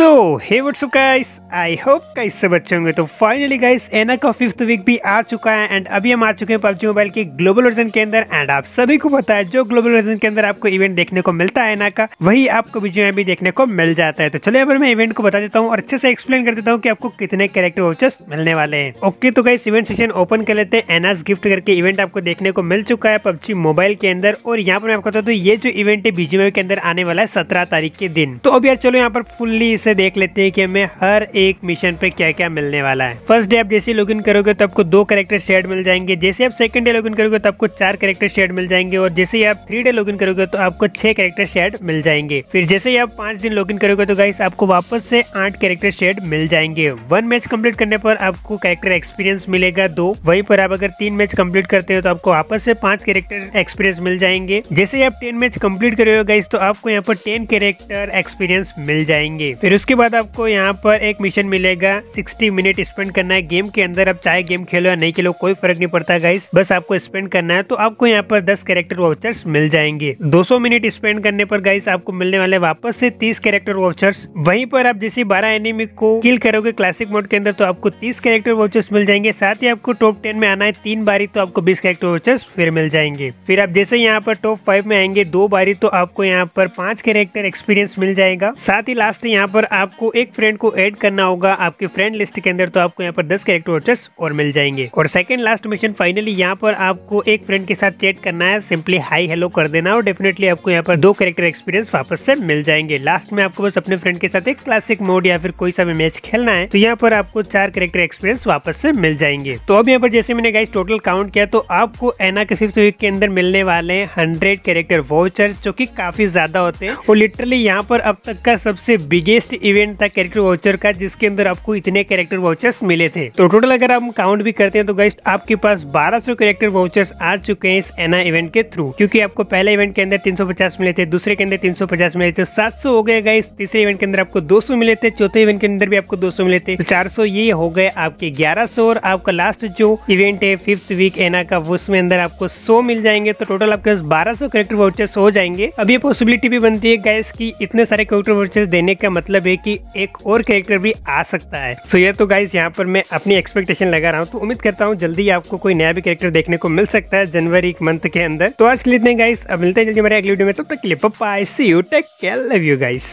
so hey what's guys I hope guys सब अच्छे होंगे तो फाइनली गाइस एना का फिफ्थ वीक भी आ चुका है एंड अभी हम आ चुके हैं पबजी मोबाइल के ग्लोबल वर्जन के अंदर एंड आप सभी को पता है जो ग्लोबल वर्जन के अंदर आपको इवेंट देखने को मिलता है एना का वही आपको बीच में भी देखने को मिल जाता है तो चलिए अब मैं इवेंट को बता देता हूँ और अच्छे से एक्सप्लेन कर देता हूँ कि आपको कितने कैरेक्टर वाउचर्स मिलने वाले हैं ओके तो गाइस इवेंट सेशन ओपन कर लेते हैं एनास गिफ्ट करके इवेंट आपको देखने को मिल चुका है पबजी मोबाइल के अंदर और यहाँ पर मैं आपको बता दू ये जो इवेंट है बीजीएमआई के अंदर आने वाला है सत्रह तारीख के दिन तो अभी यार चलो यहाँ पर फुल्ली इसे से देख लेते हैं कि हमें हर एक मिशन पे क्या क्या मिलने वाला है फर्स्ट डे आप जैसे लॉग इन करोगे तो आपको दो करेक्टर शेड मिल जाएंगे जैसे आप सेकंड डे लॉग इन करोगे तो आपको चार करेक्टर शेड मिल जाएंगे और जैसे ही आप थ्री डे लॉग इन करोगे तो आपको छह करेक्टर शेड मिल जाएंगे फिर जैसे ही आप पांच दिन लॉग इन करोगे तो गाइस आपको वापस से आठ कैरेक्टर शेड मिल जाएंगे वन मैच कम्प्लीट करने पर आपको कैरेक्टर एक्सपीरियंस मिलेगा दो वहीं पर आप अगर तीन मैच कम्प्लीट करते हो तो आपको वापस से पांच कैरेक्टर एक्सपीरियंस मिल जाएंगे जैसे ही आप टेन मैच कम्प्लीट करोगे गाइस तो आपको यहाँ पर टेन कैरेक्टर एक्सपीरियंस मिल जाएंगे फिर फिर उसके बाद आपको यहाँ पर एक मिशन मिलेगा 60 मिनट स्पेंड करना है गेम के अंदर आप चाहे गेम खेलो या नहीं खेलो कोई फर्क नहीं पड़ता गाइस बस आपको स्पेंड करना है तो आपको यहाँ पर 10 कैरेक्टर वाउचर्स मिल जाएंगे 200 मिनट स्पेंड करने पर गाइस आपको मिलने वाले वापस से 30 कैरेक्टर वाउचर्स वहीं पर आप जैसे बारह एनिमी को किल करोगे क्लासिक मोड के अंदर तो आपको तीस कैरेक्टर वाउचर्स मिल जाएंगे साथ ही आपको टॉप टेन में आना है तीन बारी तो आपको बीस कैरेक्टर वाउचर्स फिर मिल जाएंगे फिर आप जैसे यहाँ पर टॉप फाइव में आएंगे दो बारी तो आपको यहाँ पर पांच कैरेक्टर एक्सपीरियंस मिल जाएगा साथ ही लास्ट यहाँ पर पर आपको एक फ्रेंड को ऐड करना होगा आपके फ्रेंड लिस्ट के अंदर तो आपको यहाँ पर दस कैरेक्टर वर्चर्स और मिल जाएंगे और सेकंड लास्ट मिशन फाइनली यहाँ पर आपको एक फ्रेंड के साथ चेट करना है सिंपली हाई हेलो कर देना और डेफिनेटली आपको यहाँ पर दो कैरेक्टर एक्सपीरियंस वापस से मिल जाएंगे लास्ट में आपको बस अपने फ्रेंड के साथ एक क्लासिक मोड या फिर कोई सा भी मैच खेलना है तो यहाँ पर आपको चार कैरेक्टर एक्सपीरियंस वापस से मिल जाएंगे तो अब यहाँ पर जैसे मैंने गाइस टोटल काउंट किया तो आपको एना के फिफ्थ वीक के अंदर मिलने वाले हैं हंड्रेड कैरेक्टर वाउचर जो की काफी ज्यादा होते हैं और लिटरली यहाँ पर अब तक का सबसे बिगेस्ट लास्ट इवेंट था कैरेक्टर वाउचर का जिसके अंदर आपको इतने कैरेक्टर वाउचर्स मिले थे तो टोटल अगर हम काउंट भी करते हैं तो गाइस आपके पास 1200 कैरेक्टर वाउचर्स आ चुके हैं इस एना इवेंट के थ्रू क्योंकि आपको पहले इवेंट के अंदर 350 मिले थे दूसरे के अंदर 350 मिले थे 700 हो गए गाइस तीसरे इवेंट के अंदर आपको 200 मिले थे चौथे इवेंट के अंदर भी आपको 200 मिले थे तो 400 ये हो गए आपके 1100 और आपका लास्ट जो इवेंट है फिफ्थ वीक एना का उसमें अंदर आपको सो मिल जाएंगे तो टोटल आपके पास बारह कैरेक्टर वाउचर्स हो जाएंगे अब ये पॉसिबिलिटी भी बनती है गाइस की इतने सारे कैरेक्टर वाउचर्स देने का मतलब मतलब है कि एक और कैरेक्टर भी आ सकता है सो so, ये तो गाइस यहाँ पर मैं अपनी एक्सपेक्टेशन लगा रहा हूँ तो उम्मीद करता हूँ जल्दी आपको कोई नया भी कैरेक्टर देखने को मिल सकता है जनवरी मंथ के अंदर तो आज के लिए गाइस अब मिलते हैं जल्दी हमारे अगले वीडियो में तब तो तक के लिए पप्पा I see you take love you guys